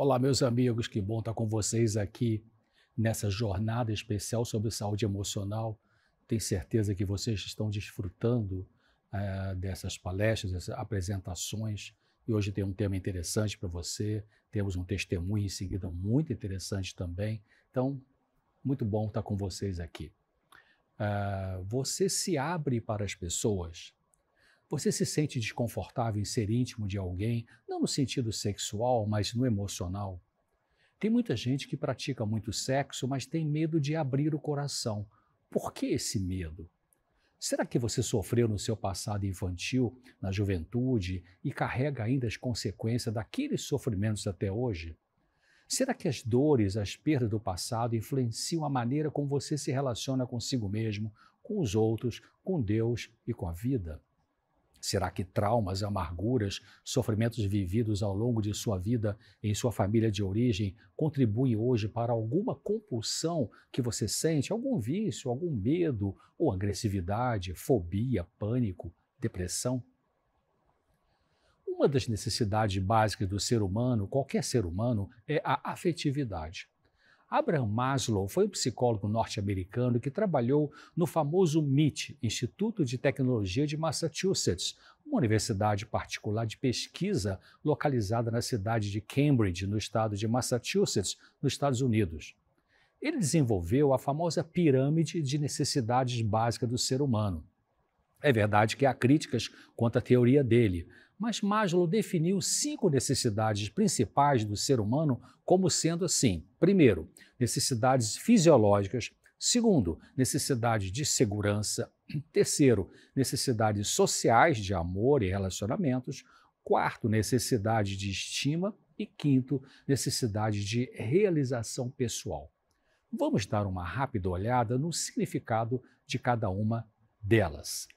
Olá, meus amigos, que bom estar com vocês aqui nessa jornada especial sobre saúde emocional. Tenho certeza que vocês estão desfrutando uh, dessas palestras, dessas apresentações. E hoje tem um tema interessante para você. Temos um testemunho em seguida muito interessante também. Então, muito bom estar com vocês aqui. Uh, você se abre para as pessoas você se sente desconfortável em ser íntimo de alguém, não no sentido sexual, mas no emocional? Tem muita gente que pratica muito sexo, mas tem medo de abrir o coração. Por que esse medo? Será que você sofreu no seu passado infantil, na juventude e carrega ainda as consequências daqueles sofrimentos até hoje? Será que as dores, as perdas do passado influenciam a maneira como você se relaciona consigo mesmo, com os outros, com Deus e com a vida? Será que traumas, amarguras, sofrimentos vividos ao longo de sua vida em sua família de origem contribuem hoje para alguma compulsão que você sente, algum vício, algum medo ou agressividade, fobia, pânico, depressão? Uma das necessidades básicas do ser humano, qualquer ser humano, é a afetividade. Abraham Maslow foi um psicólogo norte-americano que trabalhou no famoso MIT, Instituto de Tecnologia de Massachusetts, uma universidade particular de pesquisa localizada na cidade de Cambridge, no estado de Massachusetts, nos Estados Unidos. Ele desenvolveu a famosa pirâmide de necessidades básicas do ser humano. É verdade que há críticas quanto à teoria dele, mas Maslow definiu cinco necessidades principais do ser humano como sendo assim: primeiro, necessidades fisiológicas, segundo, necessidade de segurança, terceiro, necessidades sociais de amor e relacionamentos, quarto, necessidade de estima e quinto, necessidade de realização pessoal. Vamos dar uma rápida olhada no significado de cada uma delas.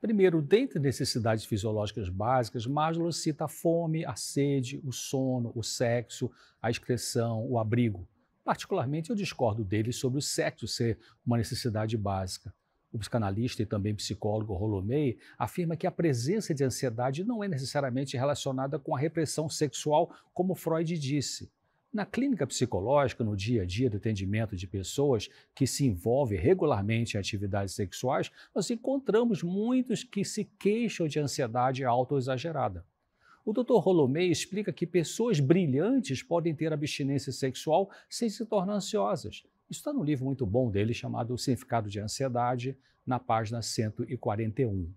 Primeiro, dentre necessidades fisiológicas básicas, Maslow cita a fome, a sede, o sono, o sexo, a excreção, o abrigo. Particularmente, eu discordo dele sobre o sexo ser uma necessidade básica. O psicanalista e também psicólogo Rolomei afirma que a presença de ansiedade não é necessariamente relacionada com a repressão sexual, como Freud disse. Na clínica psicológica, no dia a dia do atendimento de pessoas que se envolvem regularmente em atividades sexuais, nós encontramos muitos que se queixam de ansiedade autoexagerada. O Dr. Rolomei explica que pessoas brilhantes podem ter abstinência sexual sem se tornar ansiosas. Isso está no livro muito bom dele chamado O Significado de Ansiedade, na página 141.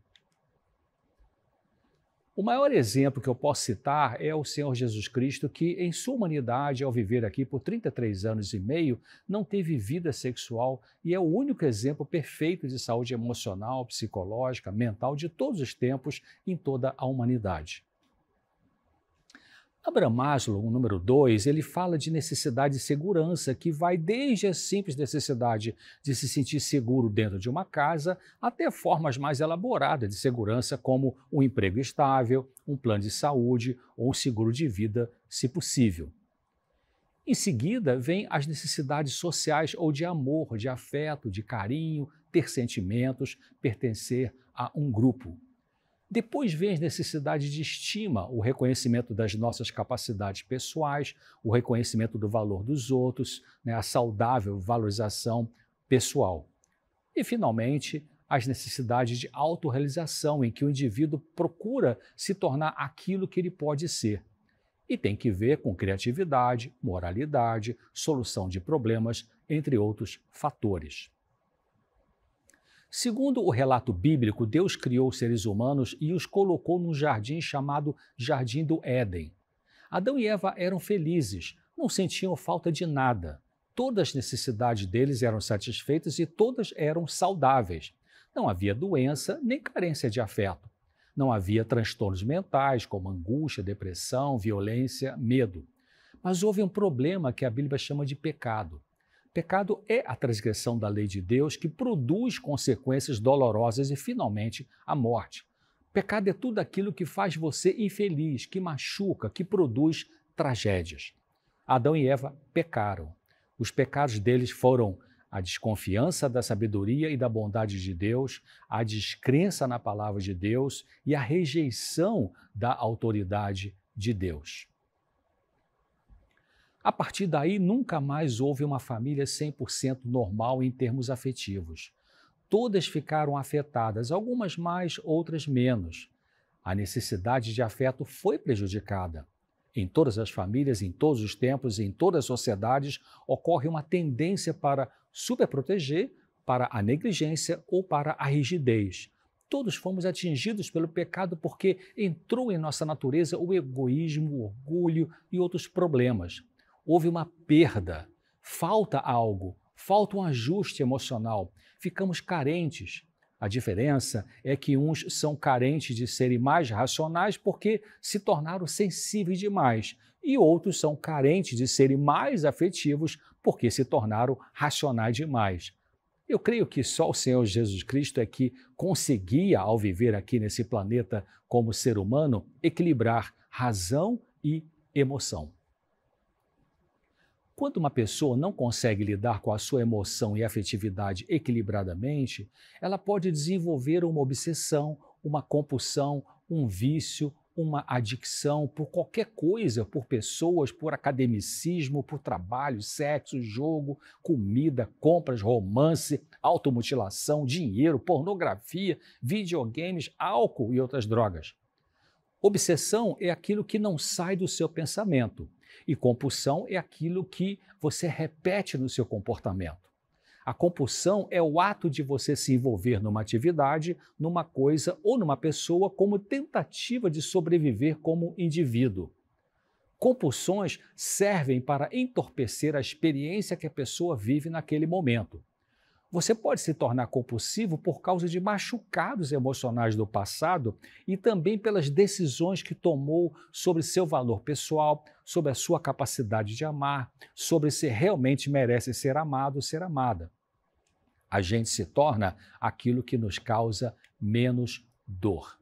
O maior exemplo que eu posso citar é o Senhor Jesus Cristo, que, em sua humanidade, ao viver aqui por 33 anos e meio, não teve vida sexual e é o único exemplo perfeito de saúde emocional, psicológica, mental de todos os tempos em toda a humanidade. Abraham Maslow, o número 2, ele fala de necessidade de segurança, que vai desde a simples necessidade de se sentir seguro dentro de uma casa até formas mais elaboradas de segurança, como um emprego estável, um plano de saúde ou um seguro de vida, se possível. Em seguida, vem as necessidades sociais ou de amor, de afeto, de carinho, ter sentimentos, pertencer a um grupo. Depois vem as necessidades de estima, o reconhecimento das nossas capacidades pessoais, o reconhecimento do valor dos outros, né, a saudável valorização pessoal. E, finalmente, as necessidades de autorrealização, em que o indivíduo procura se tornar aquilo que ele pode ser. E tem que ver com criatividade, moralidade, solução de problemas, entre outros fatores. Segundo o relato bíblico, Deus criou seres humanos e os colocou num jardim chamado Jardim do Éden. Adão e Eva eram felizes, não sentiam falta de nada. Todas as necessidades deles eram satisfeitas e todas eram saudáveis. Não havia doença nem carência de afeto. Não havia transtornos mentais, como angústia, depressão, violência, medo. Mas houve um problema que a Bíblia chama de pecado. Pecado é a transgressão da lei de Deus que produz consequências dolorosas e, finalmente, a morte. Pecado é tudo aquilo que faz você infeliz, que machuca, que produz tragédias. Adão e Eva pecaram. Os pecados deles foram a desconfiança da sabedoria e da bondade de Deus, a descrença na palavra de Deus e a rejeição da autoridade de Deus. A partir daí, nunca mais houve uma família 100% normal em termos afetivos. Todas ficaram afetadas, algumas mais, outras menos. A necessidade de afeto foi prejudicada. Em todas as famílias, em todos os tempos, em todas as sociedades, ocorre uma tendência para superproteger, para a negligência ou para a rigidez. Todos fomos atingidos pelo pecado porque entrou em nossa natureza o egoísmo, o orgulho e outros problemas houve uma perda, falta algo, falta um ajuste emocional, ficamos carentes. A diferença é que uns são carentes de serem mais racionais porque se tornaram sensíveis demais, e outros são carentes de serem mais afetivos porque se tornaram racionais demais. Eu creio que só o Senhor Jesus Cristo é que conseguia, ao viver aqui nesse planeta como ser humano, equilibrar razão e emoção. Quando uma pessoa não consegue lidar com a sua emoção e afetividade equilibradamente, ela pode desenvolver uma obsessão, uma compulsão, um vício, uma adicção por qualquer coisa, por pessoas, por academicismo, por trabalho, sexo, jogo, comida, compras, romance, automutilação, dinheiro, pornografia, videogames, álcool e outras drogas. Obsessão é aquilo que não sai do seu pensamento. E compulsão é aquilo que você repete no seu comportamento. A compulsão é o ato de você se envolver numa atividade, numa coisa ou numa pessoa como tentativa de sobreviver como indivíduo. Compulsões servem para entorpecer a experiência que a pessoa vive naquele momento. Você pode se tornar compulsivo por causa de machucados emocionais do passado e também pelas decisões que tomou sobre seu valor pessoal, sobre a sua capacidade de amar, sobre se realmente merece ser amado ou ser amada. A gente se torna aquilo que nos causa menos dor.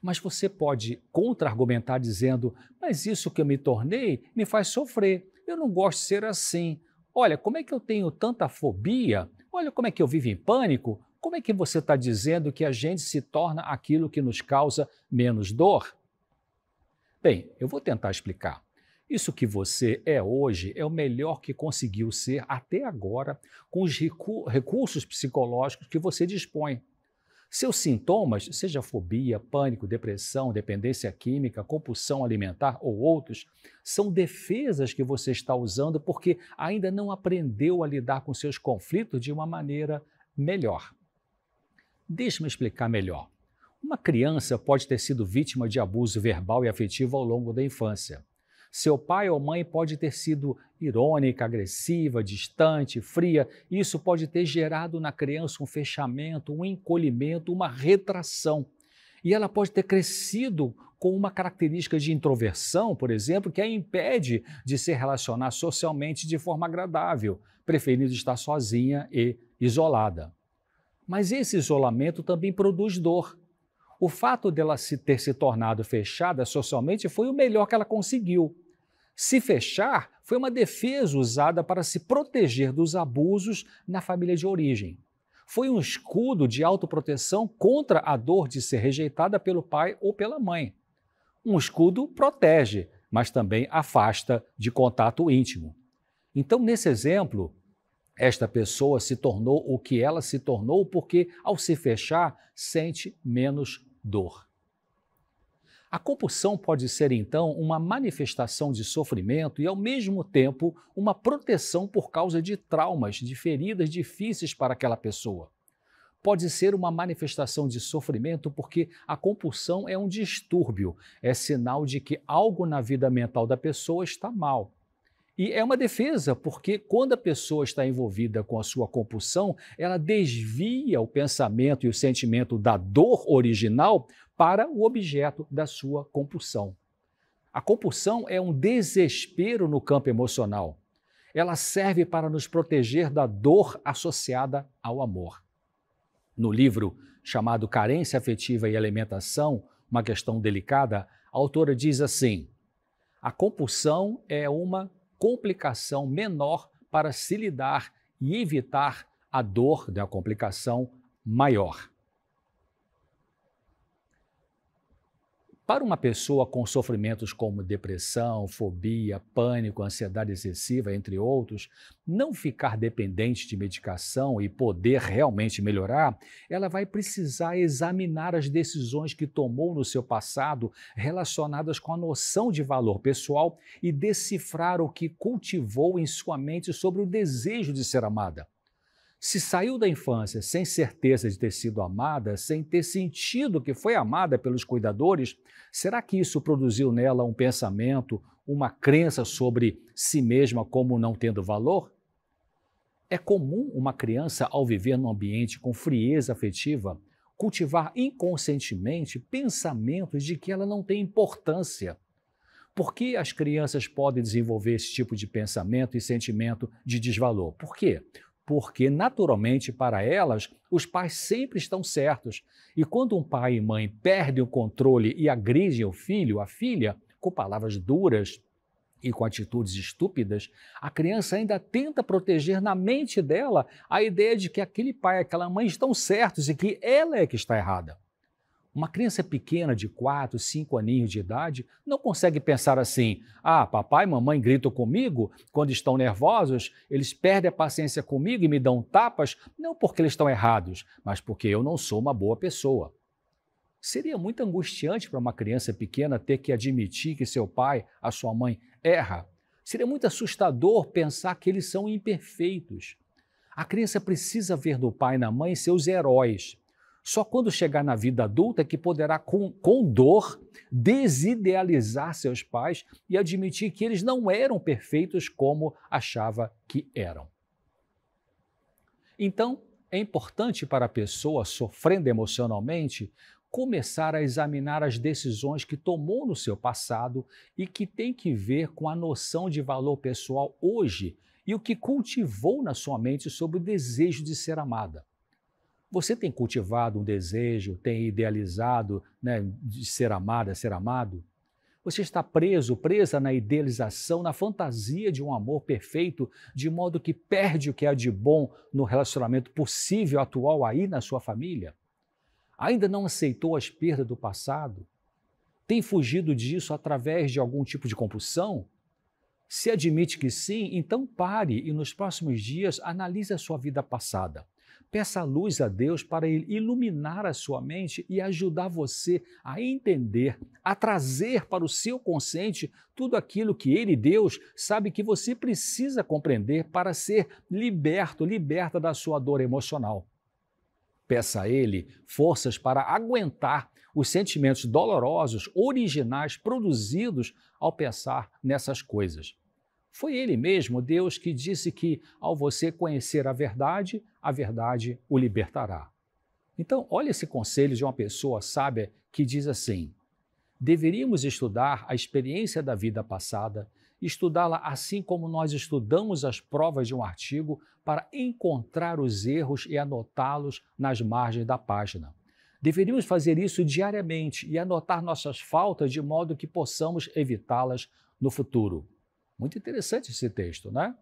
Mas você pode contra-argumentar dizendo: Mas isso que eu me tornei me faz sofrer. Eu não gosto de ser assim. Olha, como é que eu tenho tanta fobia? Olha como é que eu vivo em pânico? Como é que você está dizendo que a gente se torna aquilo que nos causa menos dor? Bem, eu vou tentar explicar. Isso que você é hoje é o melhor que conseguiu ser até agora com os recu recursos psicológicos que você dispõe. Seus sintomas, seja fobia, pânico, depressão, dependência química, compulsão alimentar ou outros, são defesas que você está usando porque ainda não aprendeu a lidar com seus conflitos de uma maneira melhor. Deixe-me explicar melhor. Uma criança pode ter sido vítima de abuso verbal e afetivo ao longo da infância. Seu pai ou mãe pode ter sido irônica, agressiva, distante, fria. Isso pode ter gerado na criança um fechamento, um encolhimento, uma retração. E ela pode ter crescido com uma característica de introversão, por exemplo, que a impede de se relacionar socialmente de forma agradável, preferindo estar sozinha e isolada. Mas esse isolamento também produz dor. O fato dela se ter se tornado fechada socialmente foi o melhor que ela conseguiu. Se fechar foi uma defesa usada para se proteger dos abusos na família de origem. Foi um escudo de autoproteção contra a dor de ser rejeitada pelo pai ou pela mãe. Um escudo protege, mas também afasta de contato íntimo. Então, nesse exemplo, esta pessoa se tornou o que ela se tornou porque, ao se fechar, sente menos dor. A compulsão pode ser, então, uma manifestação de sofrimento e, ao mesmo tempo, uma proteção por causa de traumas, de feridas difíceis para aquela pessoa. Pode ser uma manifestação de sofrimento porque a compulsão é um distúrbio, é sinal de que algo na vida mental da pessoa está mal. E é uma defesa, porque quando a pessoa está envolvida com a sua compulsão, ela desvia o pensamento e o sentimento da dor original para o objeto da sua compulsão. A compulsão é um desespero no campo emocional. Ela serve para nos proteger da dor associada ao amor. No livro chamado Carência Afetiva e Alimentação, uma questão delicada, a autora diz assim: a compulsão é uma complicação menor para se lidar e evitar a dor da complicação maior. Para uma pessoa com sofrimentos como depressão, fobia, pânico, ansiedade excessiva, entre outros, não ficar dependente de medicação e poder realmente melhorar, ela vai precisar examinar as decisões que tomou no seu passado relacionadas com a noção de valor pessoal e decifrar o que cultivou em sua mente sobre o desejo de ser amada. Se saiu da infância sem certeza de ter sido amada, sem ter sentido que foi amada pelos cuidadores, será que isso produziu nela um pensamento, uma crença sobre si mesma como não tendo valor? É comum uma criança, ao viver num ambiente com frieza afetiva, cultivar inconscientemente pensamentos de que ela não tem importância. Por que as crianças podem desenvolver esse tipo de pensamento e sentimento de desvalor? Por quê? porque naturalmente para elas os pais sempre estão certos. E quando um pai e mãe perdem o controle e agridem o filho, a filha, com palavras duras e com atitudes estúpidas, a criança ainda tenta proteger na mente dela a ideia de que aquele pai e aquela mãe estão certos e que ela é que está errada. Uma criança pequena de 4, 5 aninhos de idade não consegue pensar assim: ah, papai e mamãe gritam comigo quando estão nervosos, eles perdem a paciência comigo e me dão tapas, não porque eles estão errados, mas porque eu não sou uma boa pessoa. Seria muito angustiante para uma criança pequena ter que admitir que seu pai, a sua mãe, erra. Seria muito assustador pensar que eles são imperfeitos. A criança precisa ver no pai e na mãe seus heróis só quando chegar na vida adulta é que poderá, com, com dor, desidealizar seus pais e admitir que eles não eram perfeitos como achava que eram. Então, é importante para a pessoa sofrendo emocionalmente começar a examinar as decisões que tomou no seu passado e que tem que ver com a noção de valor pessoal hoje e o que cultivou na sua mente sobre o desejo de ser amada. Você tem cultivado um desejo, tem idealizado né, de ser amada, ser amado? Você está preso, presa na idealização, na fantasia de um amor perfeito, de modo que perde o que há de bom no relacionamento possível atual aí na sua família? Ainda não aceitou as perdas do passado? Tem fugido disso através de algum tipo de compulsão? Se admite que sim, então pare e nos próximos dias analise a sua vida passada. Peça a luz a Deus para ele iluminar a sua mente e ajudar você a entender, a trazer para o seu consciente tudo aquilo que ele, Deus, sabe que você precisa compreender para ser liberto, liberta da sua dor emocional. Peça a ele forças para aguentar os sentimentos dolorosos originais produzidos ao pensar nessas coisas. Foi ele mesmo, Deus, que disse que ao você conhecer a verdade, a verdade o libertará. Então, olha esse conselho de uma pessoa sábia que diz assim: deveríamos estudar a experiência da vida passada, estudá-la assim como nós estudamos as provas de um artigo para encontrar os erros e anotá-los nas margens da página. Deveríamos fazer isso diariamente e anotar nossas faltas de modo que possamos evitá-las no futuro. Muito interessante esse texto, né?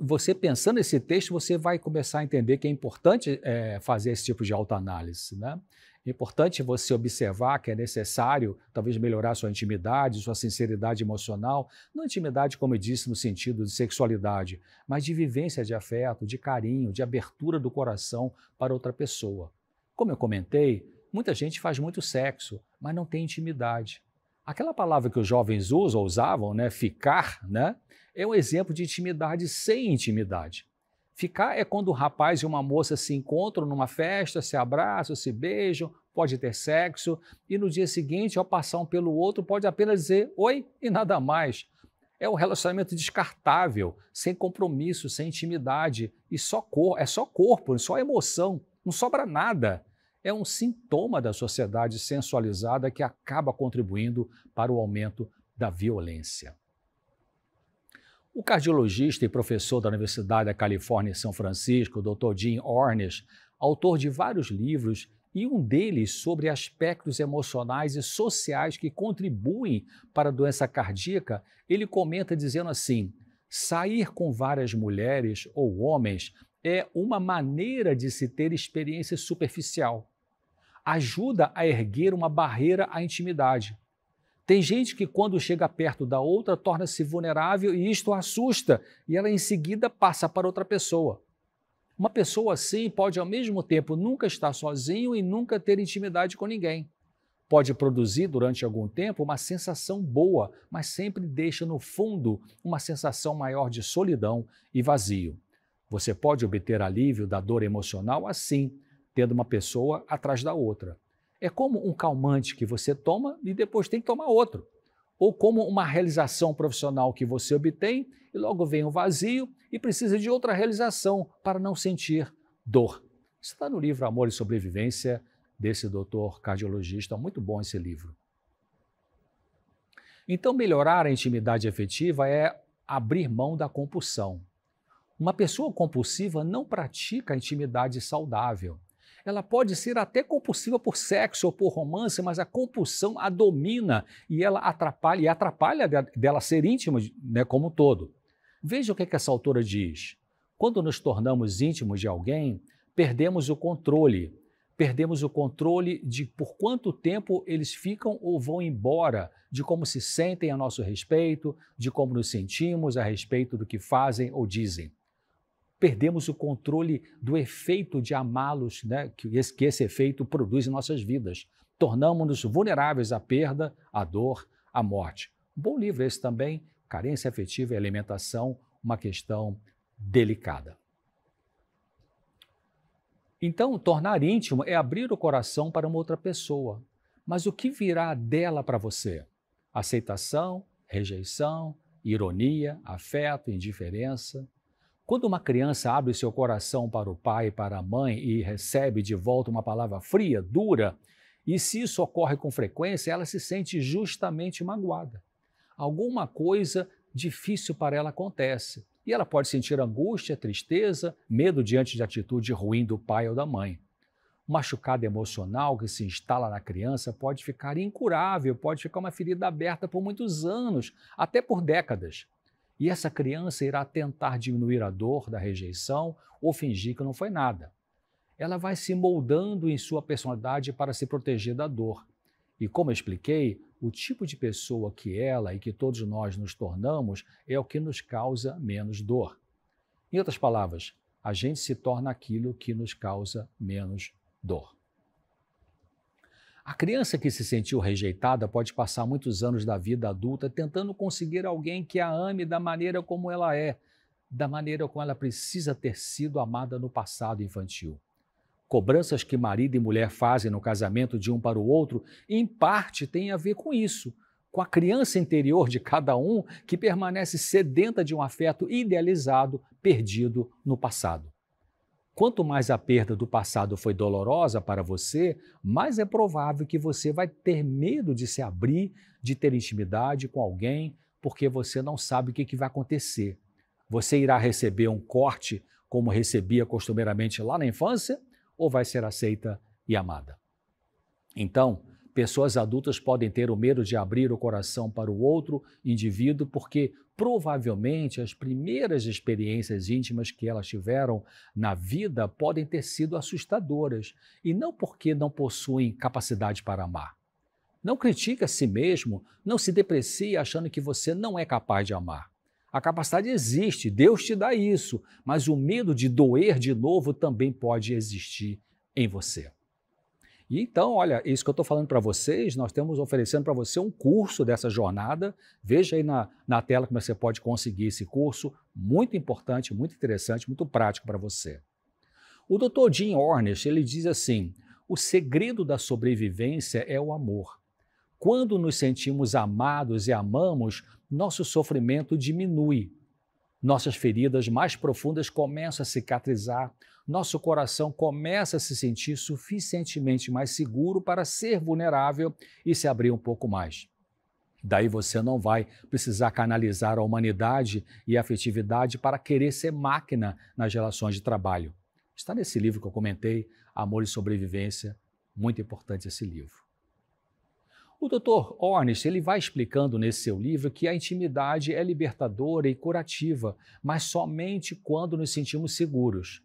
Você pensando nesse texto, você vai começar a entender que é importante é, fazer esse tipo de autoanálise, né? É importante você observar que é necessário, talvez, melhorar sua intimidade, sua sinceridade emocional. Não intimidade, como eu disse, no sentido de sexualidade, mas de vivência de afeto, de carinho, de abertura do coração para outra pessoa. Como eu comentei, Muita gente faz muito sexo, mas não tem intimidade. Aquela palavra que os jovens usam, usavam, né, ficar, né, é um exemplo de intimidade sem intimidade. Ficar é quando o rapaz e uma moça se encontram numa festa, se abraçam, se beijam, pode ter sexo e no dia seguinte, ao passar um pelo outro, pode apenas dizer oi e nada mais. É um relacionamento descartável, sem compromisso, sem intimidade e só cor, é só corpo, só emoção, não sobra nada é um sintoma da sociedade sensualizada que acaba contribuindo para o aumento da violência. O cardiologista e professor da Universidade da Califórnia em São Francisco, Dr. Jim Ornish, autor de vários livros e um deles sobre aspectos emocionais e sociais que contribuem para a doença cardíaca, ele comenta dizendo assim: sair com várias mulheres ou homens é uma maneira de se ter experiência superficial ajuda a erguer uma barreira à intimidade. Tem gente que, quando chega perto da outra, torna-se vulnerável e isto a assusta, e ela em seguida passa para outra pessoa. Uma pessoa assim pode, ao mesmo tempo, nunca estar sozinho e nunca ter intimidade com ninguém. Pode produzir durante algum tempo uma sensação boa, mas sempre deixa no fundo uma sensação maior de solidão e vazio. Você pode obter alívio da dor emocional assim, tendo uma pessoa atrás da outra. É como um calmante que você toma e depois tem que tomar outro. Ou como uma realização profissional que você obtém e logo vem um vazio e precisa de outra realização para não sentir dor. Isso está no livro Amor e Sobrevivência, desse doutor cardiologista. Muito bom esse livro. Então, melhorar a intimidade efetiva é abrir mão da compulsão. Uma pessoa compulsiva não pratica a intimidade saudável. Ela pode ser até compulsiva por sexo ou por romance, mas a compulsão a domina e ela atrapalha, e atrapalha dela ser íntima né, como um todo. Veja o que, é que essa autora diz. Quando nos tornamos íntimos de alguém, perdemos o controle. Perdemos o controle de por quanto tempo eles ficam ou vão embora, de como se sentem a nosso respeito, de como nos sentimos a respeito do que fazem ou dizem perdemos o controle do efeito de amá-los, né, que, esse, que esse efeito produz em nossas vidas. Tornamos-nos vulneráveis à perda, à dor, à morte. Um bom livro esse também, Carência Afetiva e Alimentação, uma questão delicada. Então, tornar íntimo é abrir o coração para uma outra pessoa. Mas o que virá dela para você? Aceitação, rejeição, ironia, afeto, indiferença. Quando uma criança abre seu coração para o pai, e para a mãe e recebe de volta uma palavra fria, dura, e se isso ocorre com frequência, ela se sente justamente magoada. Alguma coisa difícil para ela acontece e ela pode sentir angústia, tristeza, medo diante de atitude ruim do pai ou da mãe. O machucado emocional que se instala na criança pode ficar incurável, pode ficar uma ferida aberta por muitos anos, até por décadas. E essa criança irá tentar diminuir a dor da rejeição ou fingir que não foi nada. Ela vai se moldando em sua personalidade para se proteger da dor. E como expliquei, o tipo de pessoa que ela e que todos nós nos tornamos é o que nos causa menos dor. Em outras palavras, a gente se torna aquilo que nos causa menos dor. A criança que se sentiu rejeitada pode passar muitos anos da vida adulta tentando conseguir alguém que a ame da maneira como ela é, da maneira como ela precisa ter sido amada no passado infantil. Cobranças que marido e mulher fazem no casamento de um para o outro, em parte, têm a ver com isso, com a criança interior de cada um que permanece sedenta de um afeto idealizado, perdido no passado. Quanto mais a perda do passado foi dolorosa para você, mais é provável que você vai ter medo de se abrir, de ter intimidade com alguém, porque você não sabe o que, que vai acontecer. Você irá receber um corte, como recebia costumeiramente lá na infância, ou vai ser aceita e amada? Então, Pessoas adultas podem ter o medo de abrir o coração para o outro indivíduo porque provavelmente as primeiras experiências íntimas que elas tiveram na vida podem ter sido assustadoras e não porque não possuem capacidade para amar. Não critique a si mesmo, não se deprecie achando que você não é capaz de amar. A capacidade existe, Deus te dá isso, mas o medo de doer de novo também pode existir em você. E então, olha, isso que eu estou falando para vocês, nós temos oferecendo para você um curso dessa jornada. Veja aí na, na tela como você pode conseguir esse curso, muito importante, muito interessante, muito prático para você. O Dr. Jim Ornish, ele diz assim: "O segredo da sobrevivência é o amor. Quando nos sentimos amados e amamos, nosso sofrimento diminui, nossas feridas mais profundas começam a cicatrizar, nosso coração começa a se sentir suficientemente mais seguro para ser vulnerável e se abrir um pouco mais. Daí você não vai precisar canalizar a humanidade e a afetividade para querer ser máquina nas relações de trabalho. Está nesse livro que eu comentei, Amor e Sobrevivência. Muito importante esse livro. O Dr. Ornish ele vai explicando nesse seu livro que a intimidade é libertadora e curativa, mas somente quando nos sentimos seguros.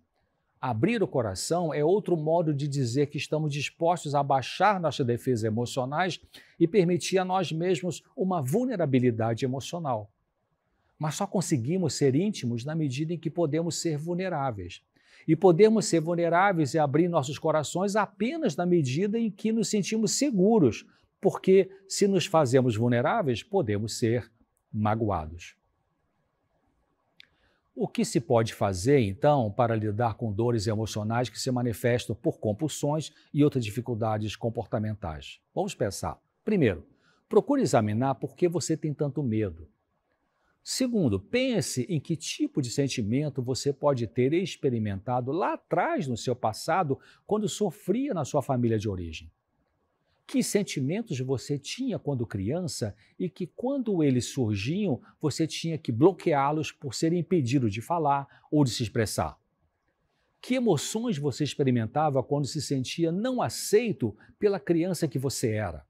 Abrir o coração é outro modo de dizer que estamos dispostos a baixar nossas defesas emocionais e permitir a nós mesmos uma vulnerabilidade emocional. Mas só conseguimos ser íntimos na medida em que podemos ser vulneráveis. E podemos ser vulneráveis e abrir nossos corações apenas na medida em que nos sentimos seguros porque se nos fazemos vulneráveis, podemos ser magoados. O que se pode fazer, então, para lidar com dores emocionais que se manifestam por compulsões e outras dificuldades comportamentais? Vamos pensar. Primeiro, procure examinar por que você tem tanto medo. Segundo, pense em que tipo de sentimento você pode ter experimentado lá atrás no seu passado, quando sofria na sua família de origem que sentimentos você tinha quando criança e que, quando eles surgiam, você tinha que bloqueá-los por ser impedido de falar ou de se expressar? Que emoções você experimentava quando se sentia não aceito pela criança que você era?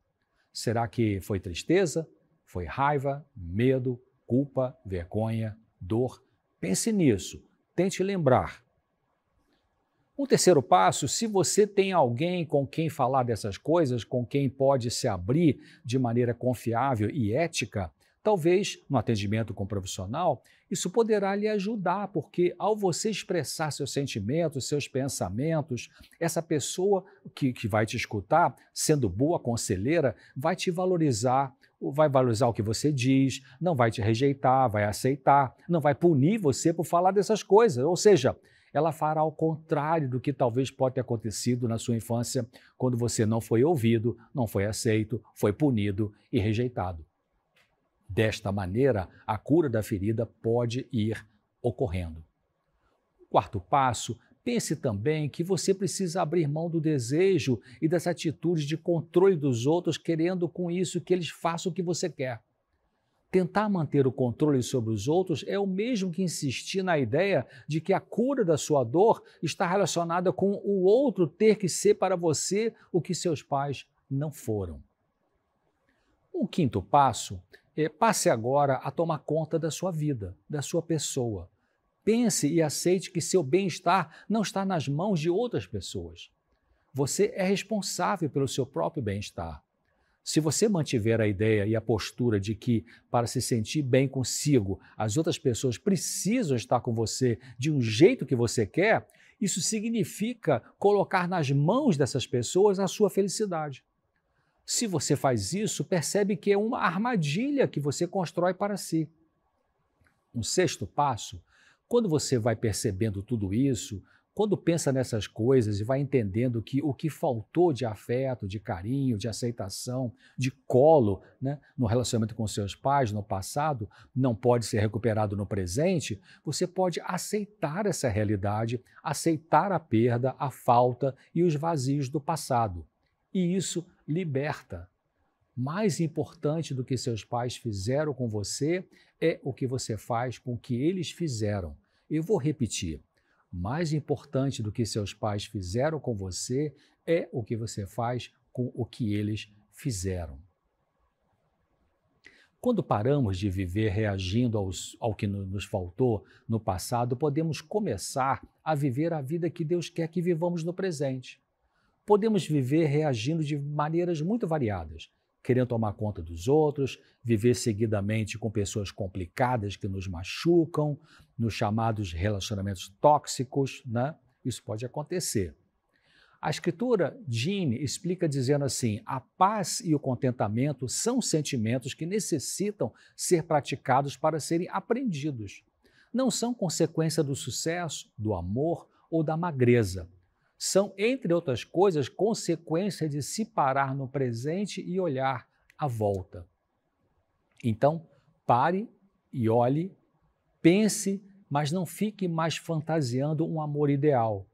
Será que foi tristeza? Foi raiva, medo, culpa, vergonha, dor? Pense nisso, tente lembrar. Um terceiro passo, se você tem alguém com quem falar dessas coisas, com quem pode se abrir de maneira confiável e ética, talvez no atendimento com o profissional, isso poderá lhe ajudar, porque ao você expressar seus sentimentos, seus pensamentos, essa pessoa que, que vai te escutar, sendo boa conselheira, vai te valorizar, vai valorizar o que você diz, não vai te rejeitar, vai aceitar, não vai punir você por falar dessas coisas. Ou seja, ela fará ao contrário do que talvez pode ter acontecido na sua infância, quando você não foi ouvido, não foi aceito, foi punido e rejeitado. Desta maneira, a cura da ferida pode ir ocorrendo. Quarto passo, pense também que você precisa abrir mão do desejo e das atitudes de controle dos outros, querendo com isso que eles façam o que você quer. Tentar manter o controle sobre os outros é o mesmo que insistir na ideia de que a cura da sua dor está relacionada com o outro ter que ser para você o que seus pais não foram. O quinto passo é passe agora a tomar conta da sua vida, da sua pessoa. Pense e aceite que seu bem-estar não está nas mãos de outras pessoas. Você é responsável pelo seu próprio bem-estar. Se você mantiver a ideia e a postura de que, para se sentir bem consigo, as outras pessoas precisam estar com você de um jeito que você quer, isso significa colocar nas mãos dessas pessoas a sua felicidade. Se você faz isso, percebe que é uma armadilha que você constrói para si. Um sexto passo, quando você vai percebendo tudo isso, quando pensa nessas coisas e vai entendendo que o que faltou de afeto, de carinho, de aceitação, de colo né, no relacionamento com seus pais no passado não pode ser recuperado no presente, você pode aceitar essa realidade, aceitar a perda, a falta e os vazios do passado. E isso liberta. Mais importante do que seus pais fizeram com você é o que você faz com o que eles fizeram. Eu vou repetir mais importante do que seus pais fizeram com você é o que você faz com o que eles fizeram. Quando paramos de viver reagindo aos, ao que nos faltou no passado, podemos começar a viver a vida que Deus quer que vivamos no presente. Podemos viver reagindo de maneiras muito variadas, querendo tomar conta dos outros, viver seguidamente com pessoas complicadas que nos machucam, nos chamados relacionamentos tóxicos, né? Isso pode acontecer. A escritura Jean explica dizendo assim: a paz e o contentamento são sentimentos que necessitam ser praticados para serem aprendidos. Não são consequência do sucesso, do amor ou da magreza são, entre outras coisas, consequência de se parar no presente e olhar à volta. Então, pare e olhe, pense, mas não fique mais fantasiando um amor ideal.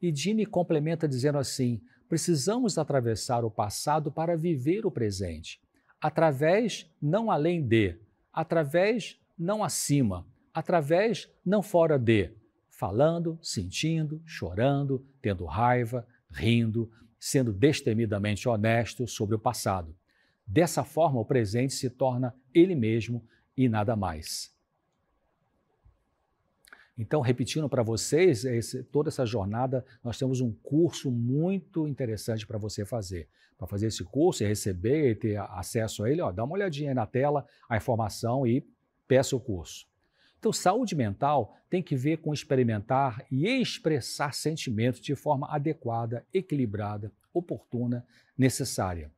E Dini complementa dizendo assim: precisamos atravessar o passado para viver o presente. Através, não além de. Através, não acima. Através, não fora de falando, sentindo, chorando, tendo raiva, rindo, sendo destemidamente honesto sobre o passado. Dessa forma, o presente se torna ele mesmo e nada mais. Então, repetindo para vocês, esse, toda essa jornada, nós temos um curso muito interessante para você fazer. Para fazer esse curso e receber e ter acesso a ele, ó, dá uma olhadinha aí na tela, a informação e peça o curso. Então, saúde mental tem que ver com experimentar e expressar sentimentos de forma adequada, equilibrada, oportuna, necessária.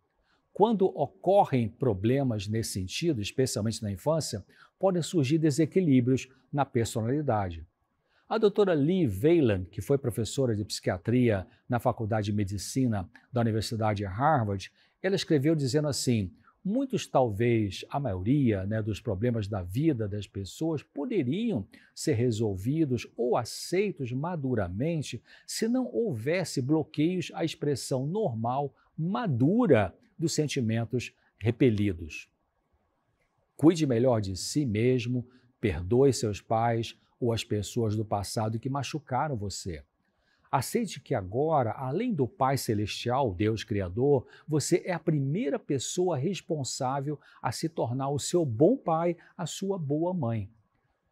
Quando ocorrem problemas nesse sentido, especialmente na infância, podem surgir desequilíbrios na personalidade. A doutora Lee Veyland, que foi professora de psiquiatria na Faculdade de Medicina da Universidade de Harvard, ela escreveu dizendo assim: muitos, talvez a maioria né, dos problemas da vida das pessoas poderiam ser resolvidos ou aceitos maduramente se não houvesse bloqueios à expressão normal, madura dos sentimentos repelidos. Cuide melhor de si mesmo, perdoe seus pais ou as pessoas do passado que machucaram você. Aceite que agora, além do Pai Celestial, Deus Criador, você é a primeira pessoa responsável a se tornar o seu bom pai, a sua boa mãe.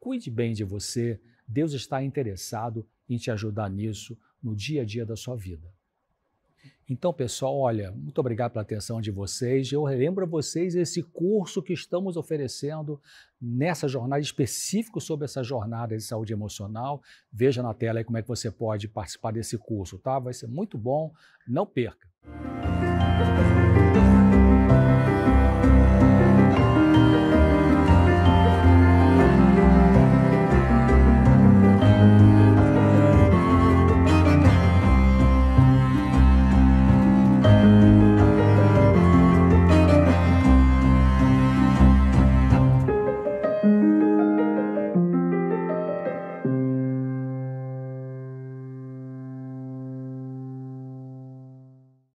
Cuide bem de você, Deus está interessado em te ajudar nisso no dia a dia da sua vida. Então, pessoal, olha, muito obrigado pela atenção de vocês. Eu lembro a vocês esse curso que estamos oferecendo nessa jornada específico sobre essa jornada de saúde emocional. Veja na tela aí como é que você pode participar desse curso, tá? Vai ser muito bom, não perca. Música